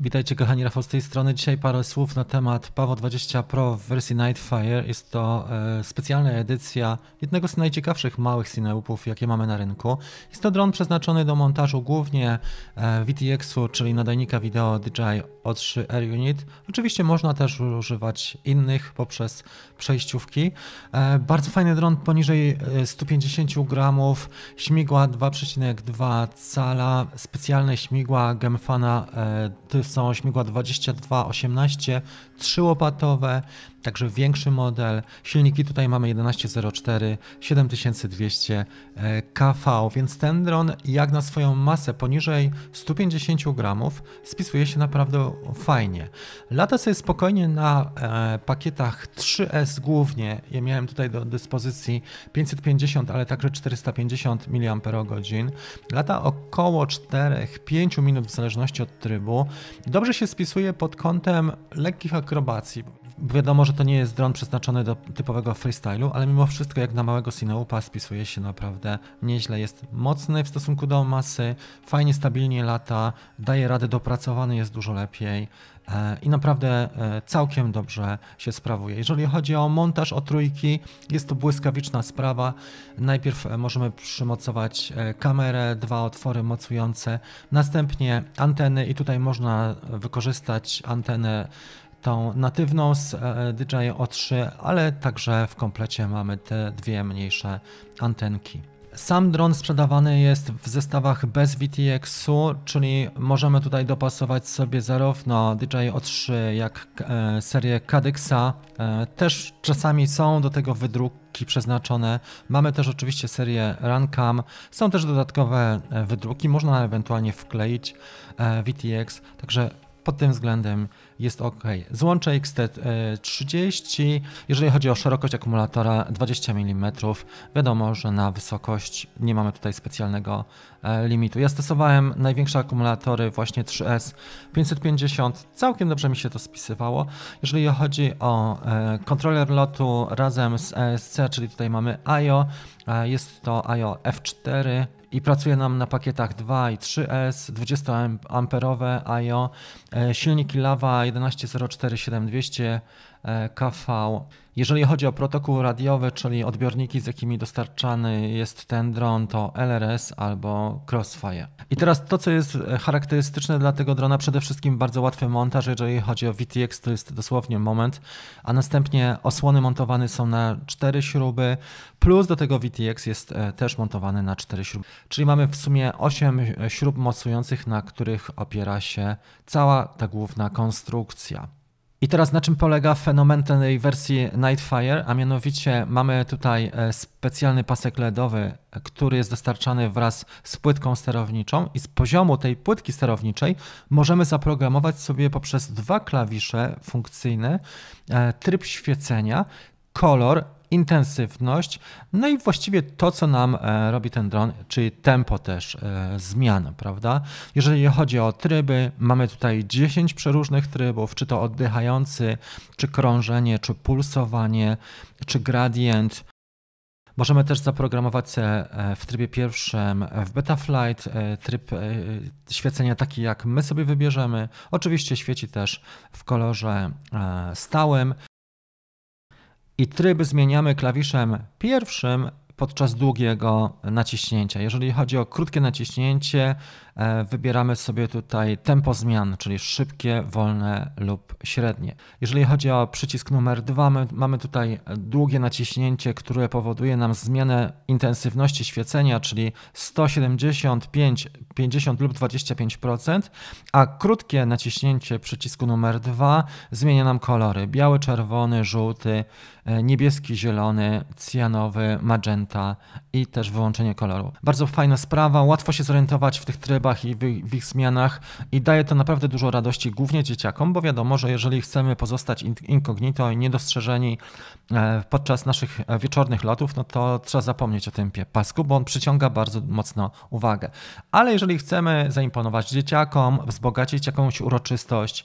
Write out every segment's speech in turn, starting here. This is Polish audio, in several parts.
Witajcie kochani, Rafał z tej strony. Dzisiaj parę słów na temat Pawo 20 Pro w wersji Nightfire. Jest to e, specjalna edycja jednego z najciekawszych małych cineupów, jakie mamy na rynku. Jest to dron przeznaczony do montażu głównie e, VTX-u, czyli nadajnika wideo DJI O3 Air Unit. Oczywiście można też używać innych poprzez przejściówki. E, bardzo fajny dron poniżej 150 e, gramów, śmigła 2,2 cala, specjalne śmigła Gemfana e, są śmigła 2218, 3 łopatowe, także większy model. Silniki tutaj mamy 1104, 7200 KV, więc ten dron jak na swoją masę poniżej 150 gramów spisuje się naprawdę fajnie. Lata sobie spokojnie na e, pakietach 3S głównie. Ja miałem tutaj do dyspozycji 550, ale także 450 mAh. Lata około 4-5 minut w zależności od trybu dobrze się spisuje pod kątem lekkich akrobacji. Wiadomo, że to nie jest dron przeznaczony do typowego freestylu, ale mimo wszystko jak na małego Sinoupa spisuje się naprawdę nieźle. Jest mocny w stosunku do masy, fajnie, stabilnie lata, daje radę, dopracowany jest dużo lepiej e, i naprawdę e, całkiem dobrze się sprawuje. Jeżeli chodzi o montaż, o trójki, jest to błyskawiczna sprawa. Najpierw e, możemy przymocować kamerę, dwa otwory mocujące, następnie anteny i tutaj można wykorzystać antenę tą natywną z e, DJI O3, ale także w komplecie mamy te dwie mniejsze antenki. Sam dron sprzedawany jest w zestawach bez VTX-u, czyli możemy tutaj dopasować sobie zarówno DJI O3 jak e, serię Cadexa. E, też czasami są do tego wydruki przeznaczone. Mamy też oczywiście serię Runcam. Są też dodatkowe wydruki, można ewentualnie wkleić VTX. Także pod tym względem jest ok. Złącze XT30, e, jeżeli chodzi o szerokość akumulatora 20 mm, wiadomo, że na wysokość nie mamy tutaj specjalnego e, limitu. Ja stosowałem największe akumulatory właśnie 3S 550, całkiem dobrze mi się to spisywało. Jeżeli chodzi o e, kontroler lotu razem z ESC, czyli tutaj mamy IO, jest to IO F4, i pracuje nam na pakietach 2 i 3S, 20 amperowe IO, e, silniki Lava 1104 7200 E, KV. Jeżeli chodzi o protokół radiowy, czyli odbiorniki, z jakimi dostarczany jest ten dron, to LRS albo Crossfire. I teraz to, co jest e, charakterystyczne dla tego drona, przede wszystkim bardzo łatwy montaż, jeżeli chodzi o VTX, to jest dosłownie moment, a następnie osłony montowane są na cztery śruby, plus do tego VTX jest e, też montowany na cztery śruby. Czyli mamy w sumie osiem śrub mocujących, na których opiera się cała ta główna konstrukcja. I teraz na czym polega fenomen tej wersji Nightfire? A mianowicie mamy tutaj e, specjalny pasek LEDowy, który jest dostarczany wraz z płytką sterowniczą i z poziomu tej płytki sterowniczej możemy zaprogramować sobie poprzez dwa klawisze funkcyjne e, tryb świecenia, kolor intensywność, no i właściwie to, co nam e, robi ten dron, czyli tempo też e, zmian, prawda? Jeżeli chodzi o tryby, mamy tutaj 10 przeróżnych trybów, czy to oddychający, czy krążenie, czy pulsowanie, czy gradient. Możemy też zaprogramować e, w trybie pierwszym w Betaflight tryb świecenia taki, jak my sobie wybierzemy. Oczywiście świeci też w kolorze stałym i tryb zmieniamy klawiszem pierwszym podczas długiego naciśnięcia. Jeżeli chodzi o krótkie naciśnięcie, E, wybieramy sobie tutaj tempo zmian, czyli szybkie, wolne lub średnie. Jeżeli chodzi o przycisk numer 2, mamy tutaj długie naciśnięcie, które powoduje nam zmianę intensywności świecenia, czyli 175, 50 lub 25%, a krótkie naciśnięcie przycisku numer 2 zmienia nam kolory biały, czerwony, żółty, e, niebieski, zielony, cyjanowy, magenta i też wyłączenie koloru. Bardzo fajna sprawa, łatwo się zorientować w tych trybach i w ich zmianach i daje to naprawdę dużo radości, głównie dzieciakom, bo wiadomo, że jeżeli chcemy pozostać incognito i niedostrzeżeni e, podczas naszych e, wieczornych lotów, no to trzeba zapomnieć o tym pasku, bo on przyciąga bardzo mocno uwagę. Ale jeżeli chcemy zaimponować dzieciakom, wzbogacić jakąś uroczystość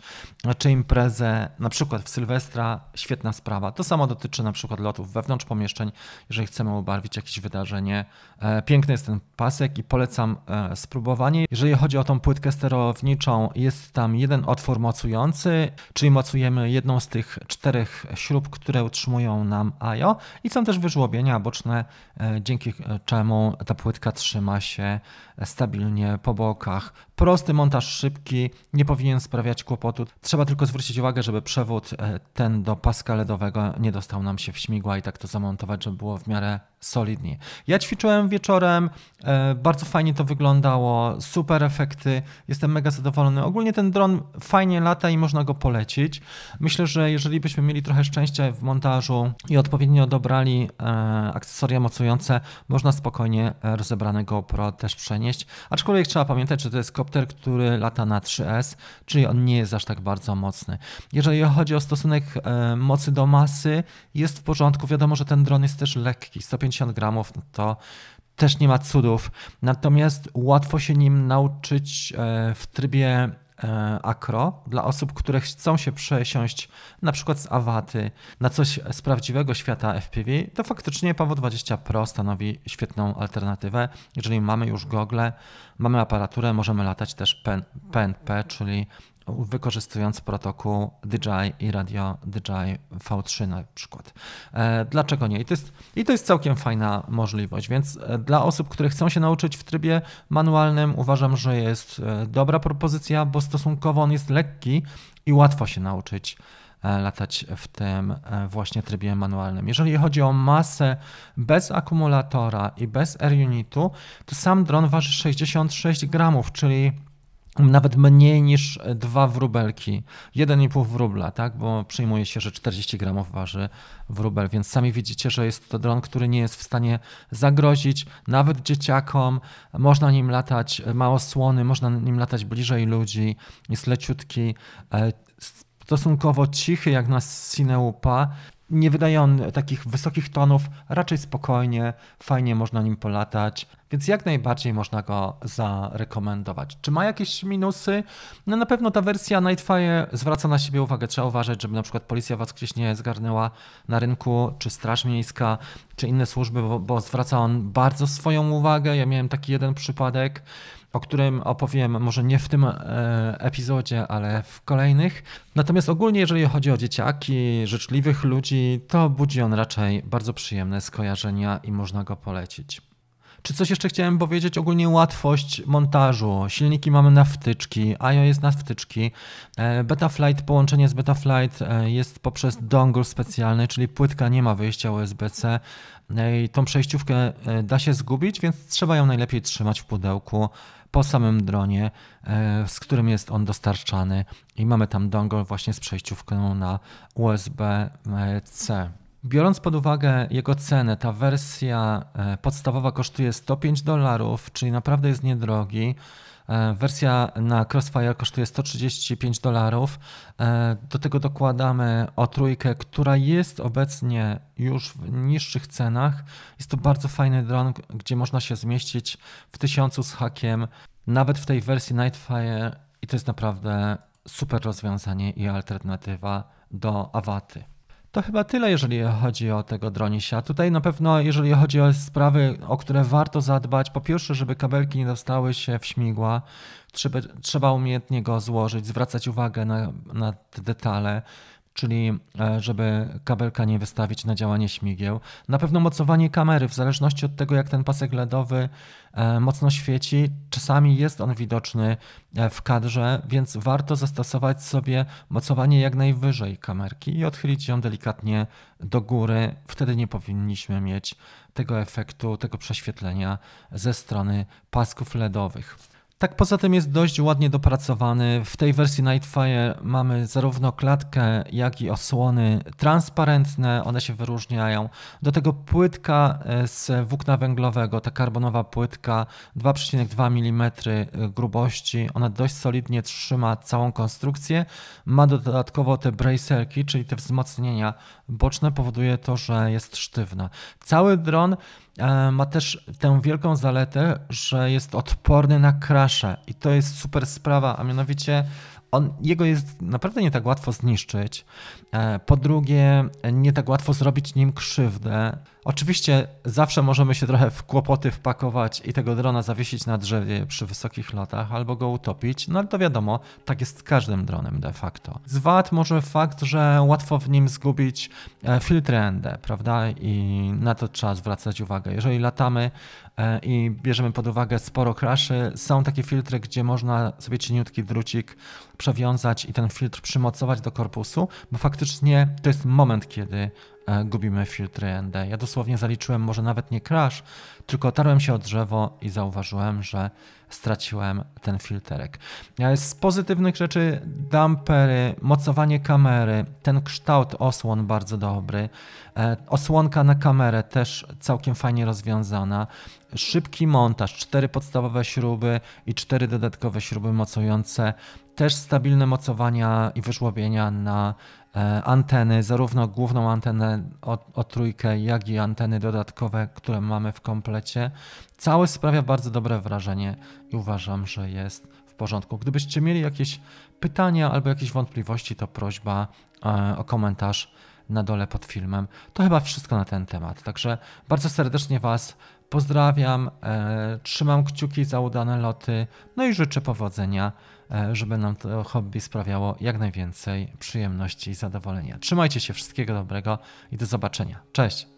czy imprezę, na przykład w Sylwestra, świetna sprawa. To samo dotyczy na przykład lotów wewnątrz pomieszczeń, jeżeli chcemy ubarwić jakieś wydarzenie. E, piękny jest ten pasek i polecam spróbowanie. Jeżeli chodzi o tą płytkę sterowniczą, jest tam jeden otwór mocujący, czyli mocujemy jedną z tych czterech śrub, które utrzymują nam AJO i są też wyżłobienia boczne, e, dzięki e, czemu ta płytka trzyma się stabilnie po bokach. Prosty montaż szybki, nie powinien sprawiać kłopotu. Trzeba tylko zwrócić uwagę, żeby przewód e, ten do paska LEDowego nie dostał nam się w śmigła i tak to zamontować, żeby było w miarę solidnie. Ja ćwiczyłem wieczorem, e, bardzo fajnie to wyglądało, super efekty, jestem mega zadowolony. Ogólnie ten dron fajnie lata i można go polecić. Myślę, że jeżeli byśmy mieli trochę szczęścia w montażu i odpowiednio dobrali e, akcesoria mocujące, można spokojnie rozebrane GoPro też przenieść. Aczkolwiek trzeba pamiętać, że to jest kopter, który lata na 3S, czyli on nie jest aż tak bardzo mocny. Jeżeli chodzi o stosunek e, mocy do masy, jest w porządku. Wiadomo, że ten dron jest też lekki, 150 150 gramów, no to też nie ma cudów. Natomiast łatwo się nim nauczyć e, w trybie e, akro dla osób, które chcą się przesiąść na przykład z awaty na coś z prawdziwego świata FPV, to faktycznie Paweł 20 Pro stanowi świetną alternatywę. Jeżeli mamy już gogle, mamy aparaturę, możemy latać też PNP, czyli wykorzystując protokół DJI i radio DJI V3 na przykład. E, dlaczego nie? I to, jest, I to jest całkiem fajna możliwość, więc e, dla osób, które chcą się nauczyć w trybie manualnym, uważam, że jest e, dobra propozycja, bo stosunkowo on jest lekki i łatwo się nauczyć latać w tym właśnie trybie manualnym. Jeżeli chodzi o masę bez akumulatora i bez air unitu, to sam dron waży 66 gramów, czyli nawet mniej niż e, dwa wróbelki, 1,5 wróbla, tak? bo przyjmuje się, że 40 gramów waży wróbel, więc sami widzicie, że jest to dron, który nie jest w stanie zagrozić nawet dzieciakom, można nim latać e, mało słony, można nim latać bliżej ludzi, jest leciutki, e, stosunkowo cichy jak na sinełupa nie wydaje on takich wysokich tonów, raczej spokojnie, fajnie można nim polatać, więc jak najbardziej można go zarekomendować. Czy ma jakieś minusy? No na pewno ta wersja Nightfire zwraca na siebie uwagę, trzeba uważać, żeby na przykład policja was gdzieś nie zgarnęła na rynku, czy straż miejska, czy inne służby, bo, bo zwraca on bardzo swoją uwagę. Ja miałem taki jeden przypadek, o którym opowiem może nie w tym e, epizodzie, ale w kolejnych. Natomiast ogólnie, jeżeli chodzi o dzieciaki, życzliwych ludzi, to budzi on raczej bardzo przyjemne skojarzenia i można go polecić. Czy coś jeszcze chciałem powiedzieć? Ogólnie łatwość montażu. Silniki mamy na wtyczki, IO jest na wtyczki. E, Betaflight, połączenie z Betaflight e, jest poprzez dongle specjalny, czyli płytka nie ma wyjścia USB-C. E, I tą przejściówkę da się zgubić, więc trzeba ją najlepiej trzymać w pudełku po samym dronie, z którym jest on dostarczany. I mamy tam dongle właśnie z przejściówką na USB-C. Biorąc pod uwagę jego cenę, ta wersja e, podstawowa kosztuje 105 dolarów, czyli naprawdę jest niedrogi. E, wersja na Crossfire kosztuje 135 dolarów. E, do tego dokładamy o trójkę, która jest obecnie już w niższych cenach. Jest to bardzo fajny dron, gdzie można się zmieścić w tysiącu z hakiem, nawet w tej wersji Nightfire i to jest naprawdę super rozwiązanie i alternatywa do awaty. To chyba tyle, jeżeli chodzi o tego dronisia. Tutaj na pewno, jeżeli chodzi o sprawy, o które warto zadbać, po pierwsze, żeby kabelki nie dostały się w śmigła, trzeba, trzeba umiejętnie go złożyć, zwracać uwagę na, na te detale czyli e, żeby kabelka nie wystawić na działanie śmigieł. Na pewno mocowanie kamery, w zależności od tego, jak ten pasek LEDowy e, mocno świeci, czasami jest on widoczny e, w kadrze, więc warto zastosować sobie mocowanie jak najwyżej kamerki i odchylić ją delikatnie do góry. Wtedy nie powinniśmy mieć tego efektu, tego prześwietlenia ze strony pasków LEDowych. Tak poza tym jest dość ładnie dopracowany. W tej wersji Nightfire mamy zarówno klatkę, jak i osłony transparentne, one się wyróżniają. Do tego płytka e, z włókna węglowego, ta karbonowa płytka 2,2 mm e, grubości, ona dość solidnie trzyma całą konstrukcję. Ma dodatkowo te bracerki, czyli te wzmocnienia boczne, powoduje to, że jest sztywna. Cały dron E, ma też tę wielką zaletę, że jest odporny na krasze i to jest super sprawa, a mianowicie on, jego jest naprawdę nie tak łatwo zniszczyć. E, po drugie, nie tak łatwo zrobić nim krzywdę. Oczywiście zawsze możemy się trochę w kłopoty wpakować i tego drona zawiesić na drzewie przy wysokich lotach albo go utopić, no ale to wiadomo, tak jest z każdym dronem de facto. Z wad może fakt, że łatwo w nim zgubić e, filtry ND, prawda? I na to trzeba zwracać uwagę. Jeżeli latamy e, i bierzemy pod uwagę sporo kraszy, są takie filtry, gdzie można sobie cieniutki drucik przewiązać i ten filtr przymocować do korpusu, bo faktycznie to jest moment, kiedy E, gubimy filtry ND. Ja dosłownie zaliczyłem może nawet nie crash, tylko otarłem się o drzewo i zauważyłem, że straciłem ten filterek. Z pozytywnych rzeczy dampery, mocowanie kamery, ten kształt osłon bardzo dobry, e, osłonka na kamerę też całkiem fajnie rozwiązana, szybki montaż, cztery podstawowe śruby i cztery dodatkowe śruby mocujące, też stabilne mocowania i wyżłobienia na E, anteny, zarówno główną antenę o, trójkę, jak i anteny dodatkowe, które mamy w komplecie. Całość sprawia bardzo dobre wrażenie i uważam, że jest w porządku. Gdybyście mieli jakieś pytania albo jakieś wątpliwości, to prośba e, o komentarz na dole pod filmem. To chyba wszystko na ten temat. Także bardzo serdecznie Was Pozdrawiam, e, trzymam kciuki za udane loty, no i życzę powodzenia, e, żeby nam to hobby sprawiało jak najwięcej przyjemności i zadowolenia. Trzymajcie się, wszystkiego dobrego i do zobaczenia. Cześć!